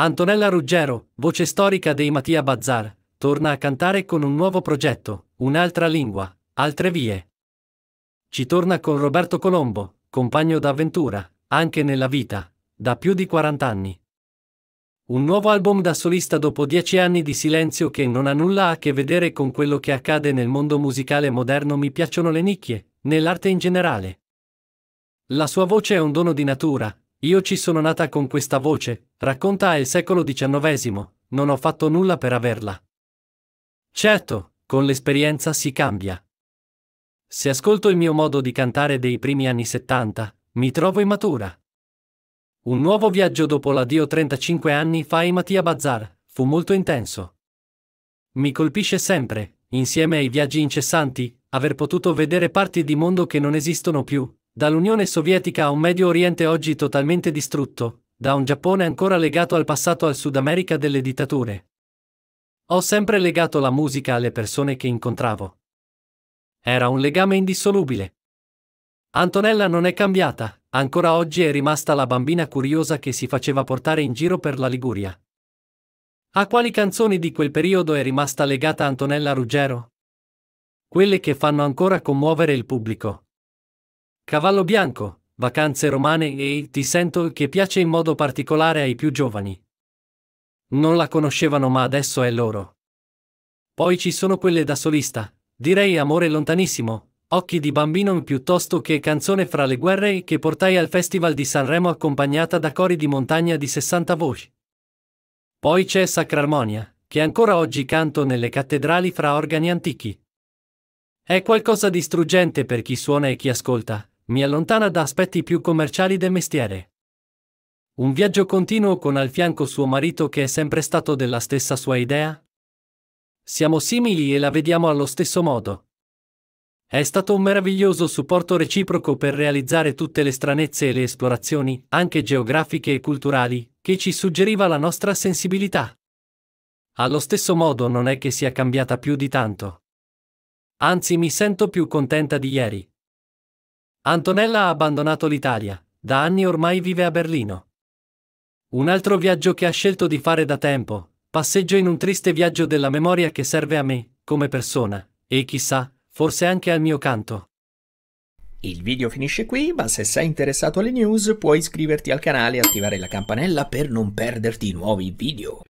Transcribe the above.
Antonella Ruggero, voce storica dei Mattia Bazzar, torna a cantare con un nuovo progetto, Un'altra lingua, altre vie. Ci torna con Roberto Colombo, compagno d'avventura, anche nella vita, da più di 40 anni. Un nuovo album da solista dopo dieci anni di silenzio che non ha nulla a che vedere con quello che accade nel mondo musicale moderno mi piacciono le nicchie, nell'arte in generale. La sua voce è un dono di natura, io ci sono nata con questa voce, Racconta il secolo XIX, non ho fatto nulla per averla. Certo, con l'esperienza si cambia. Se ascolto il mio modo di cantare dei primi anni 70, mi trovo immatura. Un nuovo viaggio dopo l'addio 35 anni fa ai Mattia Bazar, fu molto intenso. Mi colpisce sempre, insieme ai viaggi incessanti, aver potuto vedere parti di mondo che non esistono più, dall'Unione Sovietica a un Medio Oriente oggi totalmente distrutto, da un Giappone ancora legato al passato al Sud America delle dittature. Ho sempre legato la musica alle persone che incontravo. Era un legame indissolubile. Antonella non è cambiata, ancora oggi è rimasta la bambina curiosa che si faceva portare in giro per la Liguria. A quali canzoni di quel periodo è rimasta legata Antonella Ruggero? Quelle che fanno ancora commuovere il pubblico. Cavallo Bianco, Vacanze romane e Ti sento che piace in modo particolare ai più giovani. Non la conoscevano ma adesso è loro. Poi ci sono quelle da solista, direi Amore lontanissimo, Occhi di bambino piuttosto che Canzone fra le guerre che portai al Festival di Sanremo accompagnata da cori di montagna di 60 voci. Poi c'è Sacrarmonia, che ancora oggi canto nelle cattedrali fra organi antichi. È qualcosa di struggente per chi suona e chi ascolta, mi allontana da aspetti più commerciali del mestiere. Un viaggio continuo con al fianco suo marito che è sempre stato della stessa sua idea? Siamo simili e la vediamo allo stesso modo. È stato un meraviglioso supporto reciproco per realizzare tutte le stranezze e le esplorazioni, anche geografiche e culturali, che ci suggeriva la nostra sensibilità. Allo stesso modo non è che sia cambiata più di tanto. Anzi mi sento più contenta di ieri, Antonella ha abbandonato l'Italia, da anni ormai vive a Berlino. Un altro viaggio che ha scelto di fare da tempo, passeggio in un triste viaggio della memoria che serve a me, come persona, e chissà, forse anche al mio canto. Il video finisce qui, ma se sei interessato alle news puoi iscriverti al canale e attivare la campanella per non perderti nuovi video.